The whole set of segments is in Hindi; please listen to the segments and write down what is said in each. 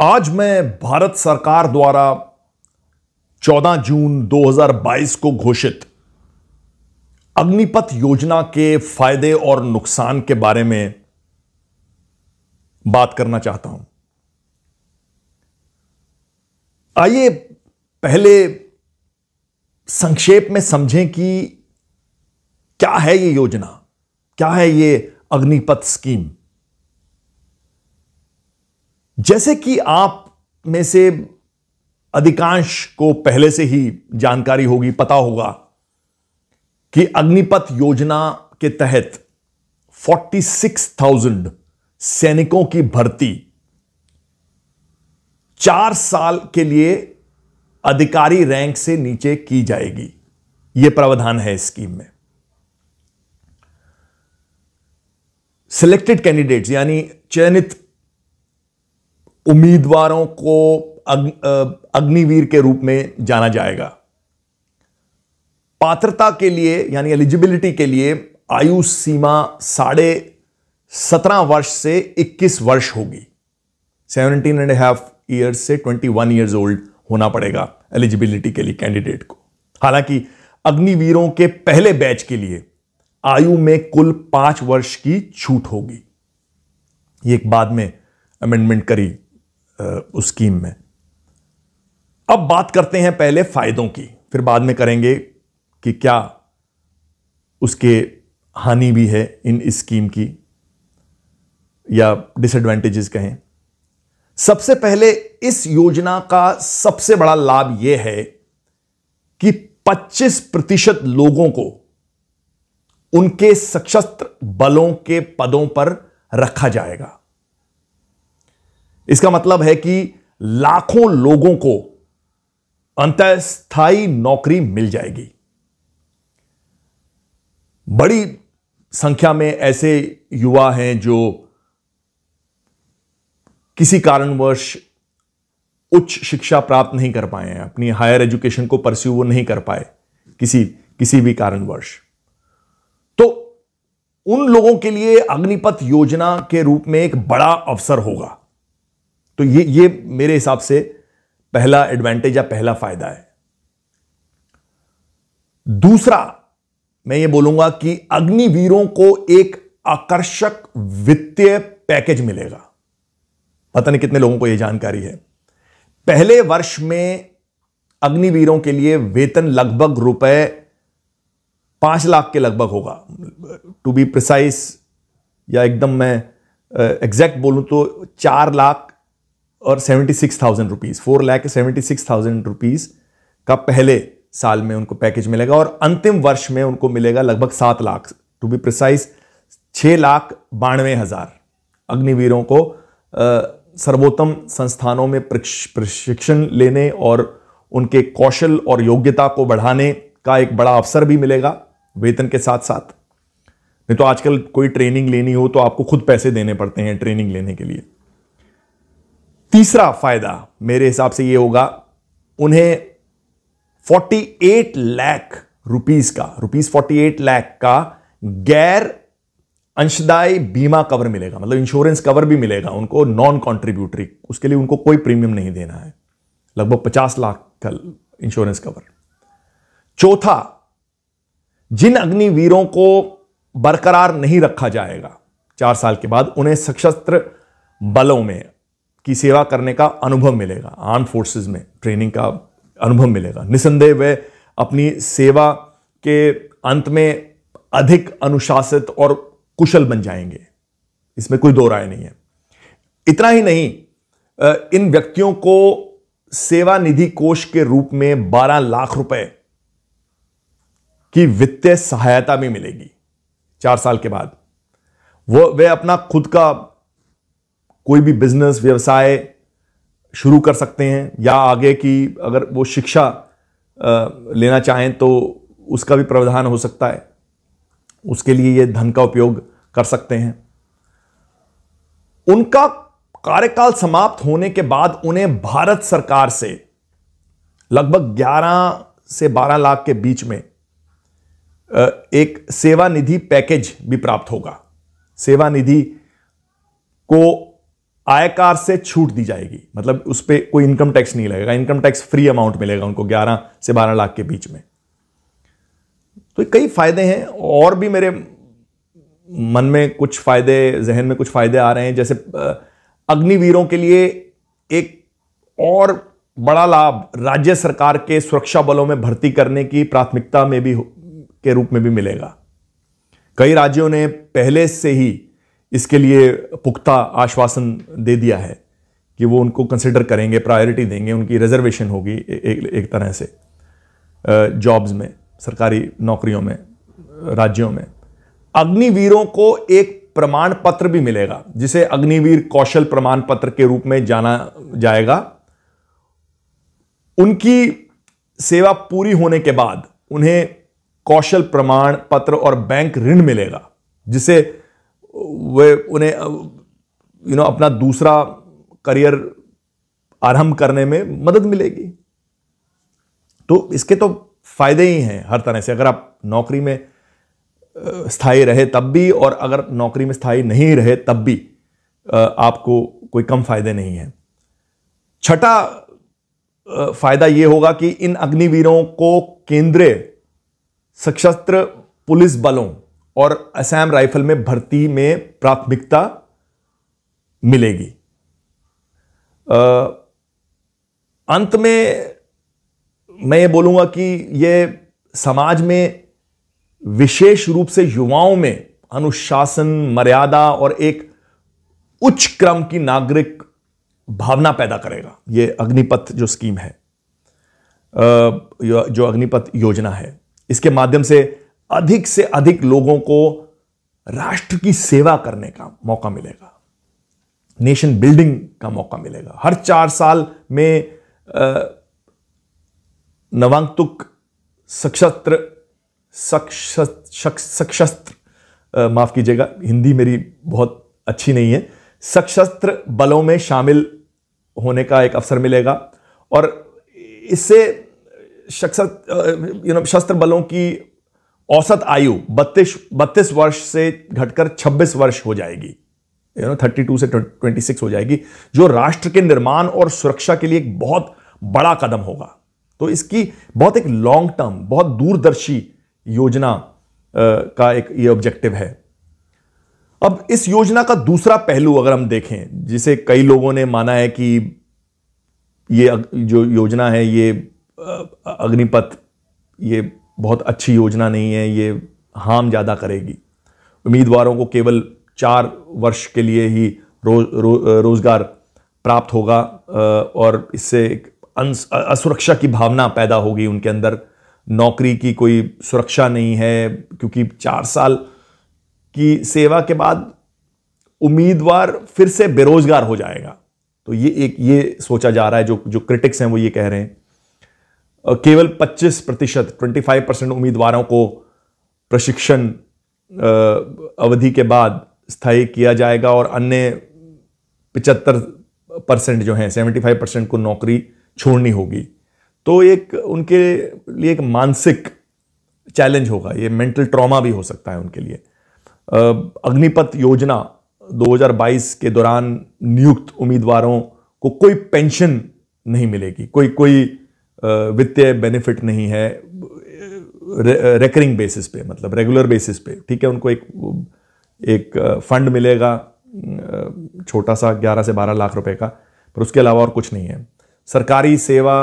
आज मैं भारत सरकार द्वारा 14 जून 2022 को घोषित अग्निपथ योजना के फायदे और नुकसान के बारे में बात करना चाहता हूं आइए पहले संक्षेप में समझें कि क्या है ये योजना क्या है ये अग्निपथ स्कीम जैसे कि आप में से अधिकांश को पहले से ही जानकारी होगी पता होगा कि अग्निपथ योजना के तहत 46,000 सैनिकों की भर्ती चार साल के लिए अधिकारी रैंक से नीचे की जाएगी यह प्रावधान है स्कीम में सिलेक्टेड कैंडिडेट्स यानी चयनित उम्मीदवारों को अग्निवीर के रूप में जाना जाएगा पात्रता के लिए यानी एलिजिबिलिटी के लिए आयु सीमा साढ़े सत्रह वर्ष से इक्कीस वर्ष होगी सेवनटीन एंड हाफ ईयर्स से ट्वेंटी वन ईयर्स ओल्ड होना पड़ेगा एलिजिबिलिटी के लिए कैंडिडेट को हालांकि अग्निवीरों के पहले बैच के लिए आयु में कुल पांच वर्ष की छूट होगी ये एक बाद में अमेंडमेंट करी उस स्कीम में अब बात करते हैं पहले फ़ायदों की फिर बाद में करेंगे कि क्या उसके हानि भी है इन स्कीम की या डिसएडवांटेजेस कहें सबसे पहले इस योजना का सबसे बड़ा लाभ यह है कि 25 प्रतिशत लोगों को उनके सशस्त्र बलों के पदों पर रखा जाएगा इसका मतलब है कि लाखों लोगों को अंतस्थाई नौकरी मिल जाएगी बड़ी संख्या में ऐसे युवा हैं जो किसी कारणवश उच्च शिक्षा प्राप्त नहीं कर पाए हैं अपनी हायर एजुकेशन को परस्यू वो नहीं कर पाए किसी किसी भी कारणवश तो उन लोगों के लिए अग्निपथ योजना के रूप में एक बड़ा अवसर होगा तो ये ये मेरे हिसाब से पहला एडवांटेज या पहला फायदा है दूसरा मैं ये बोलूंगा कि अग्निवीरों को एक आकर्षक वित्तीय पैकेज मिलेगा पता नहीं कितने लोगों को यह जानकारी है पहले वर्ष में अग्निवीरों के लिए वेतन लगभग रुपए पांच लाख के लगभग होगा टू बी प्रिसाइस या एकदम मैं एग्जैक्ट बोलूं तो चार लाख और seventy six thousand rupees four lakh seventy six thousand rupees का पहले साल में उनको पैकेज मिलेगा और अंतिम वर्ष में उनको मिलेगा लगभग सात लाख टू बी प्रिसाइज छः लाख बानवे हज़ार अग्निवीरों को सर्वोत्तम संस्थानों में प्रशिक्षण लेने और उनके कौशल और योग्यता को बढ़ाने का एक बड़ा अवसर भी मिलेगा वेतन के साथ साथ नहीं तो आजकल कोई ट्रेनिंग लेनी हो तो आपको खुद पैसे देने पड़ते हैं ट्रेनिंग लेने के लिए तीसरा फायदा मेरे हिसाब से ये होगा उन्हें 48 लाख रुपीस का रुपीस 48 लाख का गैर अंशदायी बीमा कवर मिलेगा मतलब इंश्योरेंस कवर भी मिलेगा उनको नॉन कॉन्ट्रीब्यूटरी उसके लिए उनको कोई प्रीमियम नहीं देना है लगभग 50 लाख का इंश्योरेंस कवर चौथा जिन अग्निवीरों को बरकरार नहीं रखा जाएगा चार साल के बाद उन्हें सशस्त्र बलों में की सेवा करने का अनुभव मिलेगा आर्म फोर्सेस में ट्रेनिंग का अनुभव मिलेगा निसंदेह वे अपनी सेवा के अंत में अधिक अनुशासित और कुशल बन जाएंगे इसमें कोई दो राय नहीं है इतना ही नहीं इन व्यक्तियों को सेवा निधि कोष के रूप में 12 लाख रुपए की वित्तीय सहायता भी मिलेगी चार साल के बाद वो वे अपना खुद का कोई भी बिजनेस व्यवसाय शुरू कर सकते हैं या आगे की अगर वो शिक्षा लेना चाहें तो उसका भी प्रावधान हो सकता है उसके लिए ये धन का उपयोग कर सकते हैं उनका कार्यकाल समाप्त होने के बाद उन्हें भारत सरकार से लगभग 11 से 12 लाख के बीच में एक सेवा निधि पैकेज भी प्राप्त होगा सेवा निधि को आयकार से छूट दी जाएगी मतलब उस पर कोई इनकम टैक्स नहीं लगेगा इनकम टैक्स फ्री अमाउंट मिलेगा उनको 11 से 12 लाख के बीच में तो कई फायदे हैं और भी मेरे मन में कुछ फायदे जहन में कुछ फायदे आ रहे हैं जैसे अग्निवीरों के लिए एक और बड़ा लाभ राज्य सरकार के सुरक्षा बलों में भर्ती करने की प्राथमिकता में भी के रूप में भी मिलेगा कई राज्यों ने पहले से ही इसके लिए पुख्ता आश्वासन दे दिया है कि वो उनको कंसिडर करेंगे प्रायोरिटी देंगे उनकी रिजर्वेशन होगी एक एक तरह से जॉब्स में सरकारी नौकरियों में राज्यों में अग्निवीरों को एक प्रमाण पत्र भी मिलेगा जिसे अग्निवीर कौशल प्रमाण पत्र के रूप में जाना जाएगा उनकी सेवा पूरी होने के बाद उन्हें कौशल प्रमाण पत्र और बैंक ऋण मिलेगा जिसे वे उन्हें यू नो अपना दूसरा करियर आरंभ करने में मदद मिलेगी तो इसके तो फ़ायदे ही हैं हर तरह से अगर आप नौकरी में स्थायी रहे तब भी और अगर नौकरी में स्थायी नहीं रहे तब भी आपको कोई कम फायदे नहीं है छठा फायदा यह होगा कि इन अग्निवीरों को केंद्रीय सशस्त्र पुलिस बलों और असैम राइफल में भर्ती में प्राथमिकता मिलेगी आ, अंत में मैं ये बोलूंगा कि ये समाज में विशेष रूप से युवाओं में अनुशासन मर्यादा और एक उच्च क्रम की नागरिक भावना पैदा करेगा ये अग्निपथ जो स्कीम है जो अग्निपथ योजना है इसके माध्यम से अधिक से अधिक लोगों को राष्ट्र की सेवा करने का मौका मिलेगा नेशन बिल्डिंग का मौका मिलेगा हर चार साल में नवांतुक सशस्त्र सशस्त्र माफ कीजिएगा हिंदी मेरी बहुत अच्छी नहीं है सशस्त्र बलों में शामिल होने का एक अवसर मिलेगा और इससे शस्त्र यू नो शस्त्र बलों की औसत आयु बत्तीस बत्तीस वर्ष से घटकर 26 वर्ष हो जाएगी यू नो 32 से 26 हो जाएगी जो राष्ट्र के निर्माण और सुरक्षा के लिए एक बहुत बड़ा कदम होगा तो इसकी बहुत एक लॉन्ग टर्म बहुत दूरदर्शी योजना का एक ये ऑब्जेक्टिव है अब इस योजना का दूसरा पहलू अगर हम देखें जिसे कई लोगों ने माना है कि ये जो योजना है ये अग्निपथ ये बहुत अच्छी योजना नहीं है ये हार्म ज़्यादा करेगी उम्मीदवारों को केवल चार वर्ष के लिए ही रो, रो, रोज़गार प्राप्त होगा और इससे एक असुरक्षा की भावना पैदा होगी उनके अंदर नौकरी की कोई सुरक्षा नहीं है क्योंकि चार साल की सेवा के बाद उम्मीदवार फिर से बेरोजगार हो जाएगा तो ये एक ये सोचा जा रहा है जो जो क्रिटिक्स हैं वो ये कह रहे हैं केवल 25 प्रतिशत ट्वेंटी परसेंट उम्मीदवारों को प्रशिक्षण अवधि के बाद स्थायी किया जाएगा और अन्य 75 परसेंट जो हैं 75 परसेंट को नौकरी छोड़नी होगी तो एक उनके लिए एक मानसिक चैलेंज होगा ये मेंटल ट्रॉमा भी हो सकता है उनके लिए अग्निपथ योजना 2022 के दौरान नियुक्त उम्मीदवारों को कोई पेंशन नहीं मिलेगी कोई कोई वित्तीय बेनिफिट नहीं है रेकरिंग बेसिस पे मतलब रेगुलर बेसिस पे ठीक है उनको एक एक फंड मिलेगा छोटा सा 11 से 12 लाख रुपए का पर उसके अलावा और कुछ नहीं है सरकारी सेवा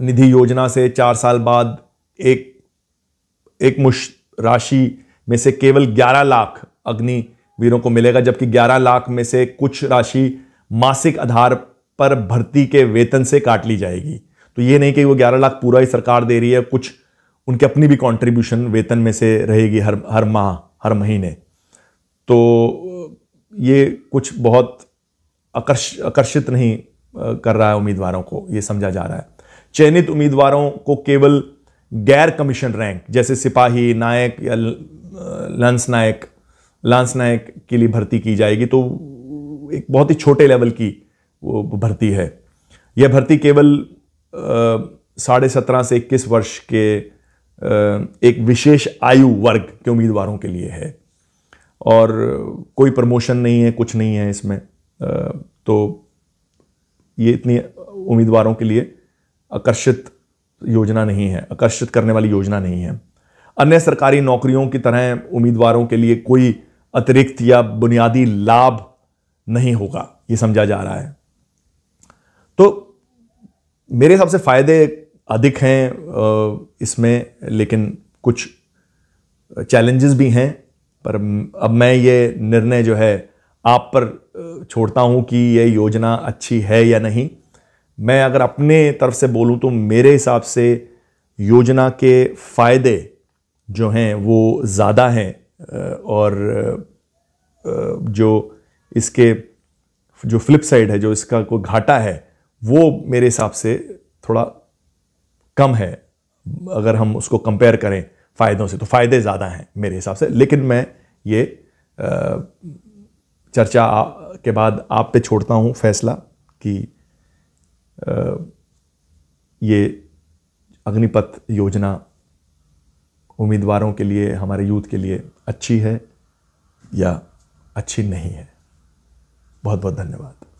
निधि योजना से चार साल बाद एक एक मुश राशि में से केवल 11 लाख अग्निवीरों को मिलेगा जबकि 11 लाख में से कुछ राशि मासिक आधार पर भर्ती के वेतन से काट ली जाएगी तो ये नहीं कि वो ग्यारह लाख पूरा ही सरकार दे रही है कुछ उनकी अपनी भी कॉन्ट्रीब्यूशन वेतन में से रहेगी हर हर माह हर महीने तो ये कुछ बहुत आकर्ष आकर्षित नहीं कर रहा है उम्मीदवारों को ये समझा जा रहा है चयनित उम्मीदवारों को केवल गैर कमीशन रैंक जैसे सिपाही नायक या लांस नायक लांस नायक के लिए भर्ती की जाएगी तो एक बहुत ही छोटे लेवल की वो भर्ती है यह भर्ती केवल साढ़े सत्रह से इक्कीस वर्ष के एक विशेष आयु वर्ग के उम्मीदवारों के लिए है और कोई प्रमोशन नहीं है कुछ नहीं है इसमें तो ये इतनी उम्मीदवारों के लिए आकर्षित योजना नहीं है आकर्षित करने वाली योजना नहीं है अन्य सरकारी नौकरियों की तरह उम्मीदवारों के लिए कोई अतिरिक्त या बुनियादी लाभ नहीं होगा ये समझा जा रहा है तो मेरे हिसाब से फ़ायदे अधिक हैं इसमें लेकिन कुछ चैलेंजेस भी हैं पर अब मैं ये निर्णय जो है आप पर छोड़ता हूँ कि ये योजना अच्छी है या नहीं मैं अगर अपने तरफ से बोलूँ तो मेरे हिसाब से योजना के फ़ायदे जो हैं वो ज़्यादा हैं और जो इसके जो फ्लिप साइड है जो इसका कोई घाटा है वो मेरे हिसाब से थोड़ा कम है अगर हम उसको कंपेयर करें फ़ायदों से तो फ़ायदे ज़्यादा हैं मेरे हिसाब से लेकिन मैं ये चर्चा के बाद आप पे छोड़ता हूँ फैसला कि ये अग्निपथ योजना उम्मीदवारों के लिए हमारे यूथ के लिए अच्छी है या अच्छी नहीं है बहुत बहुत धन्यवाद